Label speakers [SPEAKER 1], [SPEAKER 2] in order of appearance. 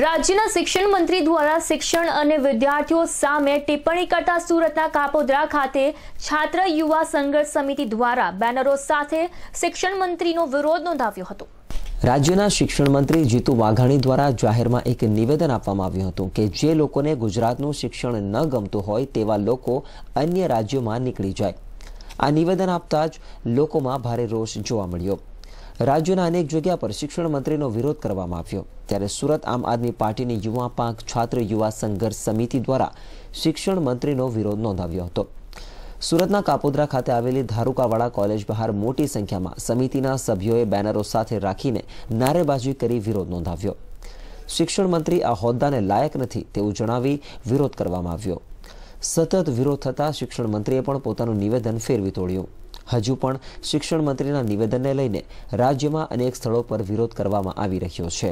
[SPEAKER 1] રાજ્યના શિક્ષણ મંત્રી દ્વારા શિક્ષણ અને વિદ્યાર્થીઓ સામે ટિપ્પણી કરતા સુરતના કાપોદ્રા ખાતે છાત્ર યુવા સંઘર્ષ સમિતિ દ્વારા બેનરો સાથે શિક્ષણ મંત્રીનો વિરોધ નોંધાવ્યો હતો
[SPEAKER 2] રાજ્યના શિક્ષણ મંત્રી જીતુ વાઘાણી દ્વારા જાહેરમાં એક નિવેદન આપવામાં આવ્યું હતું કે જે લોકોને ગુજરાતનું શિક્ષણ ન ગમતું હોય તેવા લોકો અન્ય રાજ્યોમાં નીકળી જાય આ નિવેદન આપતા જ લોકોમાં ભારે રોષ જોવા મળ્યો રાજ્યોના અનેક જગ્યા પર શિક્ષણ મંત્રીનો વિરોધ કરવામાં આવ્યો ત્યારે સુરત આમ આદમી પાર્ટીની યુવા પાંખ છાત્ર યુવા સંઘર્ષ સમિતિ દ્વારા શિક્ષણ મંત્રીનો વિરોધ નોંધાવ્યો હતો સુરતના કાપોદ્રા ખાતે આવેલી ધારુકાવાળા કોલેજ બહાર મોટી સંખ્યામાં સમિતિના સભ્યોએ બેનરો સાથે રાખીને નારેબાજી કરી વિરોધ નોંધાવ્યો શિક્ષણ મંત્રી આ હોદ્દાને લાયક નથી તેવું જણાવી વિરોધ કરવામાં આવ્યો સતત વિરોધ થતાં શિક્ષણ મંત્રીએ પણ પોતાનું નિવેદન ફેરવી તોડ્યું હજુ પણ શિક્ષણ મંત્રીના નિવેદનને લઈને રાજ્યમાં અનેક સ્થળો પર વિરોધ કરવામાં આવી રહ્યો છે